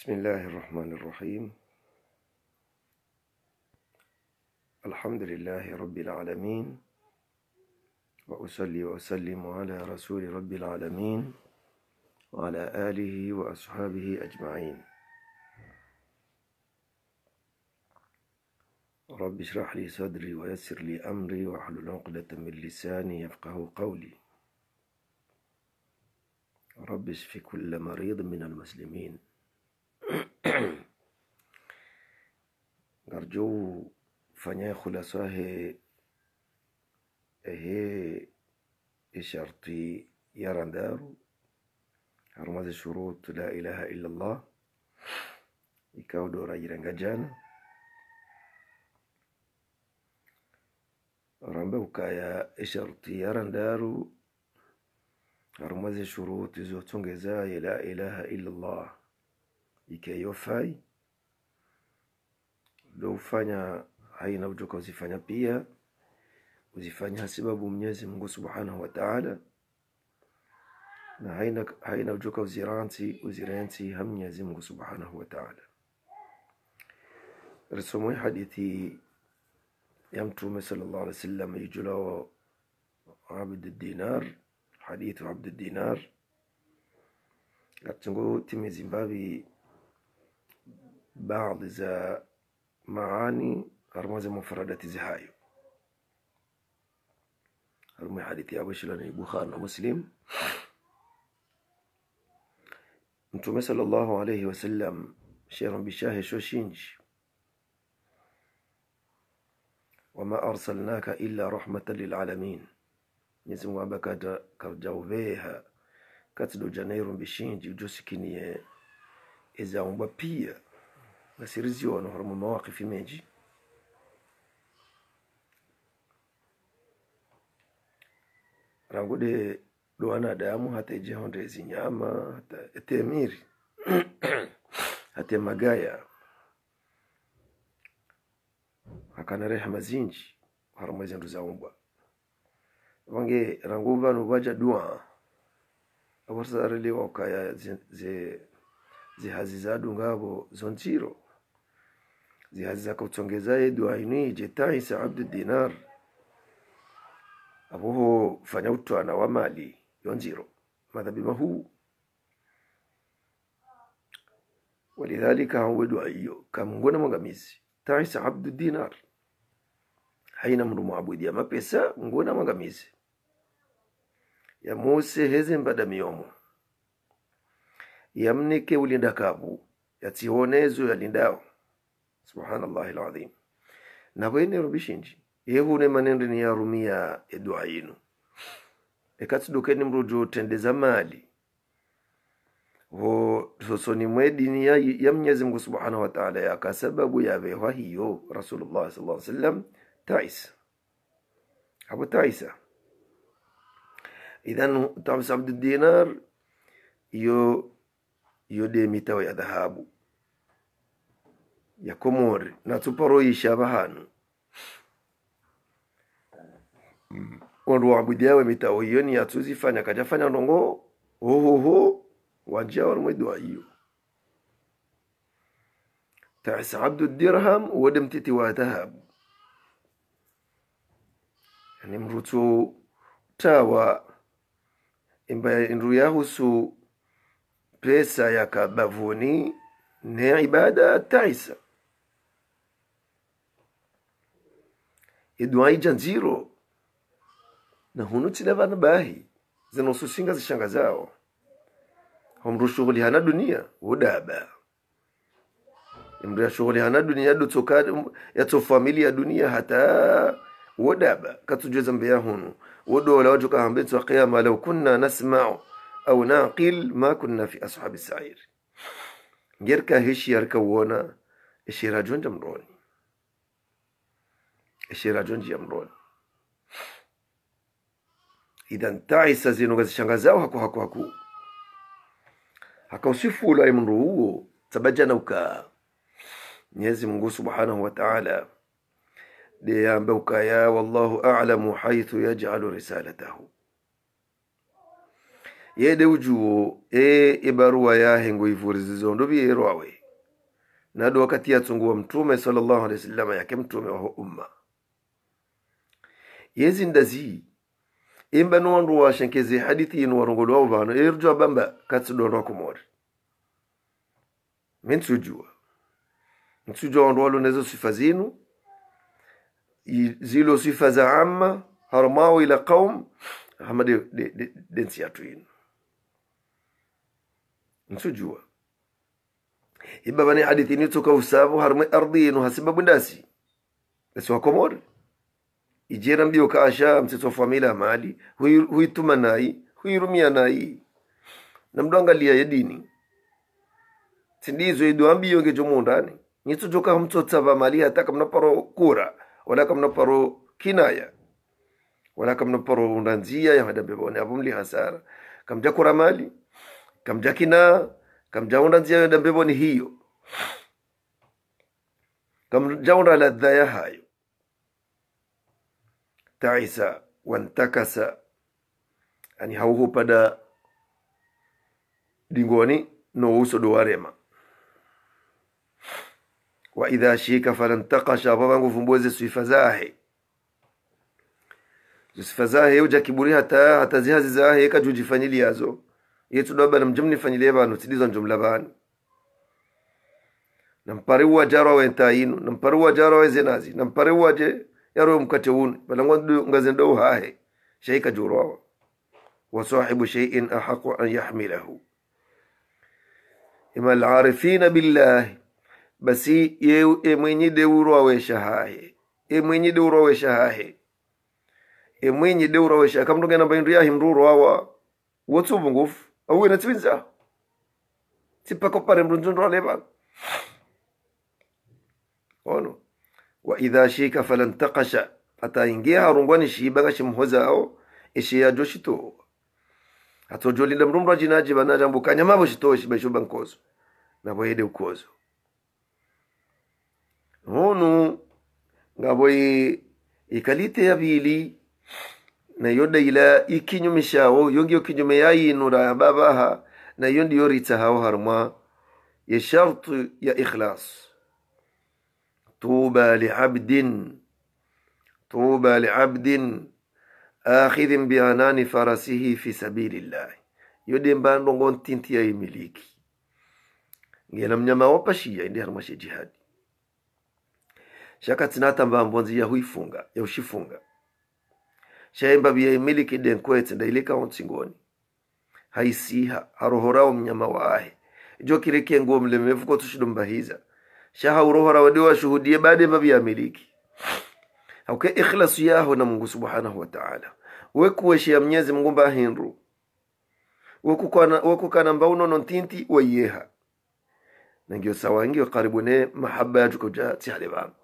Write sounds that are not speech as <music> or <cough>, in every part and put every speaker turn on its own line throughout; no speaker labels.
بسم الله الرحمن الرحيم الحمد لله رب العالمين وأصلي وأسلم على رسول رب العالمين وعلى آله وأصحابه أجمعين رب اشرح لي صدري ويسر لي أمري واحلل عقدة من لساني يفقه قولي رب اشف كل مريض من المسلمين أرجو فنيا خلاصة هي هي إشارتي يراندار رمز شروط لا إله إلا الله يكاو دورا جرانجان رمبه وكايا إشارتي يراندار رمز شروط زوتونجزا لا إله إلا الله يكايو فاي ndio ufanya haina utoka uzifanya pia uzifanya sababu Mwenyezi Mungu Subhanahu wa Ta'ala, na haina haina utoka uziranti uziranti ha Mwenyezi Mungu Subhanahu wa Ta'ala. Risomwe hadithi ya Mtume sallallahu alaihi wasallam ijulao abd dinar hadithu abd dinar katingo timizi mbavi baadhi za معاني رمز مفردات زهاي رمي حديث أبو شلان البخاري مسلم أنتم صلى الله عليه وسلم شير بشاه شوشينش وما أرسلناك إلا رحمة للعالمين نسمو أبكا كرجاو بيها كتلو جنير بشينج جوسكينيه إذا أمبا بيه Nasirizi وأنه من مواقف ما يجي rangude do wanadamu hata ijehonde zinyama hata etemiri <clears throat> hata magaya hakana rehema zinji haruma zindu zaumbwa wange rangu vanu vaja dua avasaareliwa ukaya zihazi zadungavo zonjiro zihazi zakautsongezaye duhaini jetai sa abdu dinar abuho fanya utwana wa mali yonziro madhabi huu walidhalika hawe dua kamungona kamngona mwangamizi taisa abdu dinar haina mndu ya mapesa ngona mwangamizi mose heze mbada miomo yamnike ulindakavu yatsihonezo yalindao subhanallahi alazim nabwene rubishinji yehune manende ni yarumiya edua yinu ekatsidukeni mruju tendeza mali vo sosoni mwe dini ya, ya mnyezi mungu subhanahu wataala yaka sababu yavehwa hiyo rasulullah sal lla sallam taisa hapo taisa idhan tamsa abdu dinar iyo iyo demitawe ya dhahabu yakomore natso isha yishaba hano abudia we mitao hiyo ni yatsuzifanya kajafanya nongo hohoho wanjia warumwedwa hiyo abdu dirham wa ودم wa dhahab يعني mrutu tawa imbaye ndu yahusu pesa ya kabavuni ne ibada taisa eduaija nziro nahunutile vana bahi Zeno zinosushinga zishanga zao shuguli hana dunia wodaba Imbria shuguli hana dunia dutsoka yatso famili ya dunia hata wodaba katsujueza mbeya hunu wajuka wajo kahambetso kiyama. Lau kuna nasmau au naqil ma kuna fi ashabi sair ngerka heshi yarka wona Ishi ishirajonja mroni Sheraton Jamroni. Idhan taisa zinoga haku haku hako hako. Hakausifula ya mndu huo tabajana uka. nyezi Mungu Subhanahu wa Ta'ala uka ukaya wallahu a'lamu haithu yaj'alu risalatahu. Yede ujuo e ibarua e yahe zondo ndo biyerwawe. nadu wakati wa mtume sallallahu alaihi wasallam yake mtume wa umma yezindazi imba nowandu washenkeze hadithi yinu warongolo wao vano erjwa bamba katsidonwa kumori mintsujua ntsujua wandu walonezo sifa zinu zilo sifa za amma harmao ila qaum hama de, de, de, densi yatu yinu ntsujua ibabani hadithi nitsoka usavu harmai ardhi yinu hasibabundasi esiwakomori ijera mbio kasha mseso famila mali huituma hui nai huirumia nai na angalia ya dini sindizo idwa mbio ngejomo ndani nitsojoka mtsotsava mali hata kamnaparo kura wala kamnaparo kinaya wala kamnaparo unda nzia ya madabebone apo mli hasara kamja kura mali kamja kina kamja unda nzia ya dabebone hiyo kamja unda ya hayo ta'isa wantakasa ani hauhu pada dingoni no uso do warema wa idha shika falantakasha vavangu fumboze suifazahe zahe uja kiburi hata hata zihazi zahe yazo yetu do bana mjumnifanyilie banu tidizo njumla banu nampariwa jaro wentayinu nampariwa jaro wezinazi nampariwa je yaro mkate wun balangwa ngazen do hahe shaika jurawa wa sahibu shay'in ahaqu an yahmilahu ima al billahi basi ye mwenye uro awesha shahahe e mwenye uro awesha shahahe e mwenye deuro awesha kamtonga namba indria himruro awa wotsu bungufu au ina twinza tipako pare mrunzo ndo aleba ono waidha shika falantakasha ataingia harungwani shiibaga shimhozao ishiyajo shito atojolila mrumru ajinaji banajambukanya mabo shitoshi baishoba nkozo naboyede ukozo hunu ngaboyi ikalite yabili nayo daila ikinyumishawo yongiyo kinyume yayinura yababaha nayo ndiyo ritsahawo harumwa ye shartu ya ikhlas طوبى لعبد طوبى لعبد akhidhi bianani farasihi fi sabilillahi yode mbando ngon tinti ya imiliki ngena mnyama wapashiya indi harmashe jihadi shaka tsinata mbambonzi ya huifunga ya ushifunga shaimba biya imiliki denkwetse ndailika ontsingoni haisiha harohorao mnyama waahe jo kirike nguo mlemevu kotushidumbahiza shaha urohora wade washuhudie baada ya vavyamiliki miliki okay, ikhlasu yaho na mungu subhanahu wataala wekuweshea mnyezi mungu mbahindu wekukana mbaunono ntinti wayeha nangio sawangiwe karibune mahaba yajukoja tihale vangu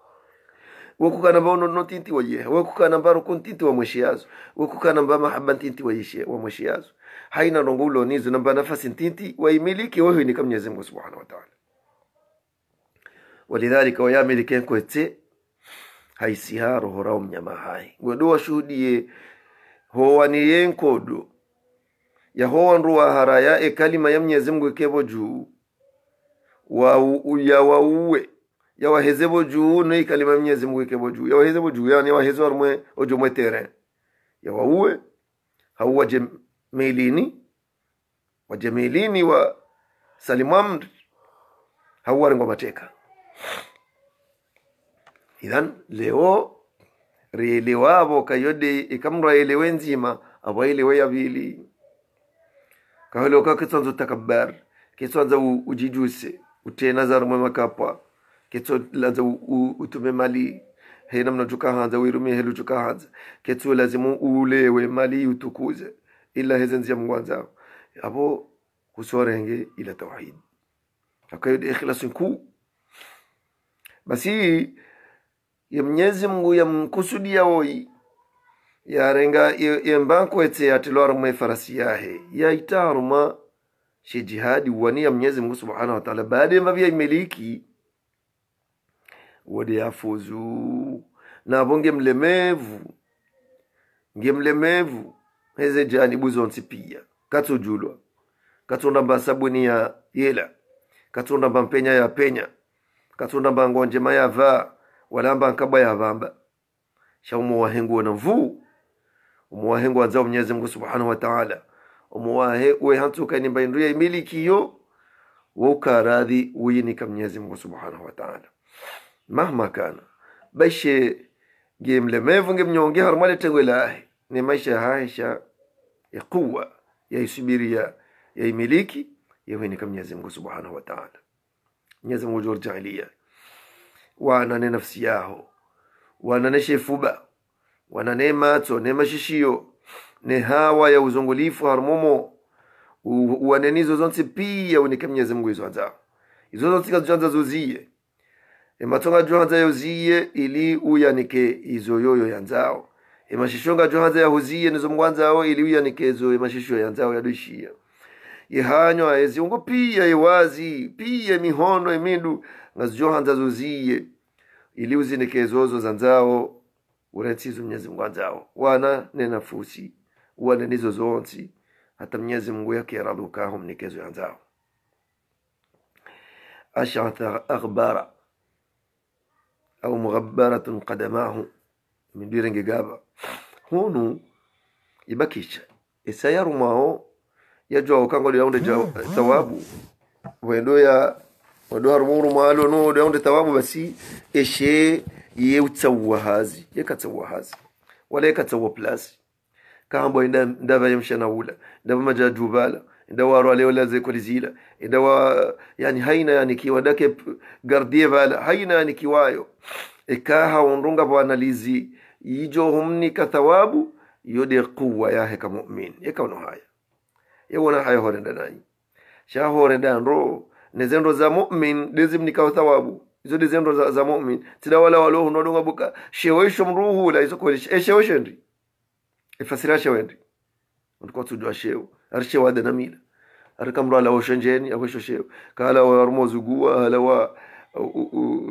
wakukana mba unono tinti wayeha wakukana mba rukun tinti wamweshiyazo wakukana mba mahaba ntinti wamweshiyazo haina rongo nizu namba nafasi ntinti waimiliki wehuinika mnyezi mungu subhanahu ta'ala walidhalika wayamilike kwete haisiha rohorawo mnyama hai wedo washuhudie howaniye nkodo haraya e kalima ya mnyezi mngu ikebo juu yawauwe yawaheze juu no ikalima ya mnyezi mngu ikebo juu yawaheze juu yani yawaheze warumwe ojo mwetere yawauwe hau waje melini waje melini wa salimu amri hauwarengwa mateka idhan leo rielewavo kayode ikamra elewe nzima ava elewe yavili kaheloka ketsanza utakabbar ketsanza ujijuse utee nazaru makapa kitso ketsolanza utume mali hena mnachukahanza wirume helu chukahanza kitso lazimu ulewe mali utukuze ila hezenziya mungu anzao avo kusorenge ila tauhid akayode ikhlasu nkuu basi ya mnyezi mngu yamkusudia woyi yarenga yembankwetse atilwarumwe farasi yahe yaitaruma shejihadi jihadi ya mnyezi mngu subhanahu wataala baada yemba vyaimiliki wode yafuzu navo ngemlemevu ngemlemevu heze janibu zonsi piya katsujulwa katsondamba sabuni ya yela katsondamba mpenya ya penya katunda mbango njema yava walamba nkabwa yavamba shaumowahe nguo na mvuu umuwahe nguo anzao mwenyezi mungu subhanahu wataala umuwahe uwe hantsukani mbaindu ya imilikiyo woukaradhi uyinika mwenyezi mungu subhanahu wataala mahma kana bashe ngi mlemevu ngi mnyonge harumaletengwe lahe ni maisha haisha ya quwa yaisubiria yaimiliki yawinika mwenyezi mungu subhanahu wataala nyeza mwojo jahiliya wanane nafsi yaho wanane shefuba wanane matso ne mashishiyo ne hawa ya uzungulifu harmomo uwaneni izo zonse pia unike mnyeze mungu izo hanzaho izo e kazijanza zuziye ematonga johanza yoziye ili uyanike izo yoyo yanzaho emashishonga johanza yahuziye nizo ili uyanike izo yanzao yanzaho yadwishiya ihanywa eziongo pia iwazi pia mihono emindu ngazijohanza zoziye ili uzinekezozo zanzao urantsizo mnyezi mungu anzao wana nenafusi wana nizo zonsi hata mnyezi mungu yake yaralukaho mnekezo yanzao أشعث أغبارا أو مغبرة قدماه من بيرنجي جابا هونو ya jo kango okangol onde tawabu weɗoya oɗo har muru maalo no oɗo onde tawabu basi eshe yewtsawa hazi ye yekatsawa hazi wala yekatsawa plasi kahambo inda ndava yamsha na ula ndava maja jubala ndawa rwaleo laze kolizila wa yani haina yani kiwa dake gardie vala haina yani kiwayo ikaha undunga analizi yijo humni katawabu yode quwa yahe ka mu'min yekauno haya yewona hayo haya horenda nayi sha horenda ndo za mu'min dezim nikaw thawabu izo dezendo za, za mu'min tida wala walo huno buka shewesho mruhu la izo kolish e shewesho ndi ifasira e, shewe ndi ndiko tudwa shewo arishe wada namila arika mru ala wosho njeni akwesho shewo kala wa armozu guwa hala wa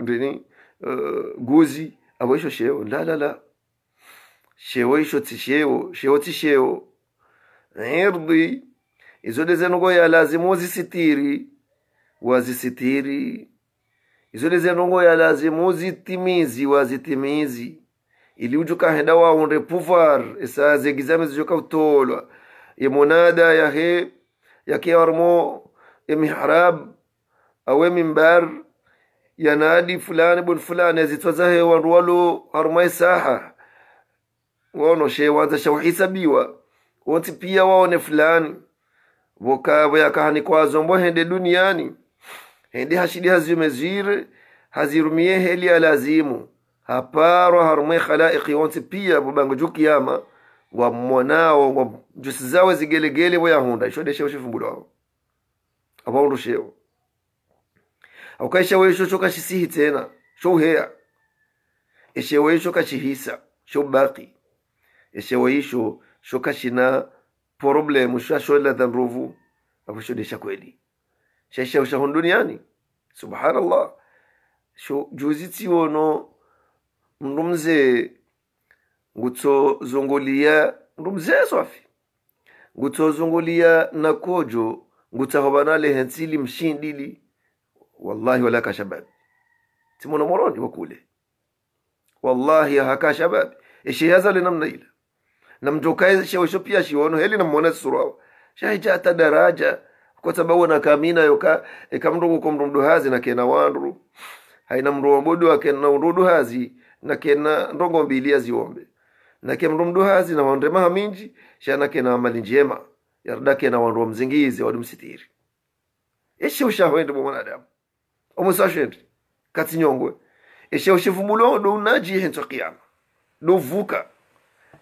ndini e, guzi akwesho shewo la la la shewo isho tishewo shewo tishewo irdi izo dezenongoya lazima uzisitiri wazisitiri izo dezenongoya lazima uzitimizi wazitimizi ili uju kahenda waunde puvar esaze gizame zijo kautolwa emonada yahe yakearmo emihrab awe mimbar yanadi fulani bun fulani azitwa zahe wandu walo harmai saha waonoshe wanza shauhisabiwa wonti pia waone fulani vokavo yakahani kwazombo hende duniani hende hashidi hazimezire hazirumie heli alazimu haparo harumwe khalaiki wonse pia bobango ju kiyama mwanao wa jusi zawe zigelegele woyahunda isho deshewo shifumbulwa awo awaundushewo isho wesho shokashisihi tena shouheya isho kashihisa shoubaki esheweisho shokashina problem ushashoela dhanruvu akushodesha kweli shaisha ushahon subhanallah sho juzi mndu mzee ngutsozongolia mndu mzee swafi ngutsozongolia nakojo ngutsahobanale hensili mshindili wallahi walaka shababi timono morondi wakule wallahi ahaka shababi esheyaza le namna ile na mtokaye shawisho pia shiwono heli namwona surawa shaija hata daraja kwa sababu na kamina yoka ikamndugu ko mndu hazi na kena wandru haina mndu wake na urudu hazi na kena ndongo mbili ya ziombe na ke mndu mndu hazi na wandre mahaminji shana kena amali njema yarda kena wandu wa mzingizi eshe usha ishi ushahwende mwanadamu omusashwende katinyongwe eshe ushivumulwa do unaji henzo kiyama vuka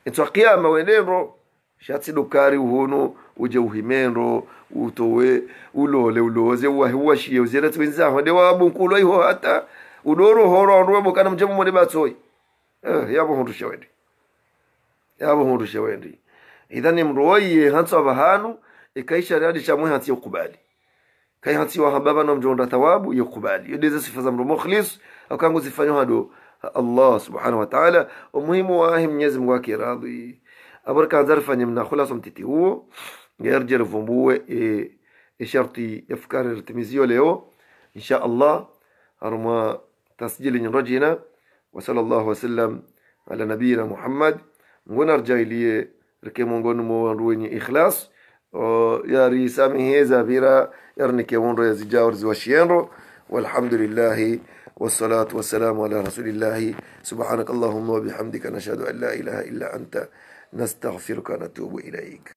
etswa kiyama wenero shatsidokari uhono uje uhimenro utowe ulole uloze uwahiwashiye uzera twinzaho nde wabunkulwa iho hata udoro horo onwe bokana mjemu mone batsoi eh yabo hundusha wendi yabo hundusha wendi idhani mroye hanso bahanu ikaisha e radi chamwe hansi yokubali kai hansi wa hababa no mjonda thawabu yokubali yodeze sifa za mro mukhlis akangu zifanywa hado الله سبحانه وتعالى ومهم واهم نزم واكي راضي أبر كان ظرفا يمنا خلاصة تتيو يرجع فمبوة إيه، شرطي أفكار ارتميزيو ليو إن شاء الله أرما تسجيل رجينا وصلى الله وسلم على نبينا محمد ونرجع لي ركيمون غنمو رويني إخلاص يا ريسامي هيزا بيرا يرني ونرو يزجاور زوشينرو والحمد لله والصلاة والسلام على رسول الله سبحانك اللهم وبحمدك نشهد أن لا إله إلا أنت نستغفرك ونتوب إليك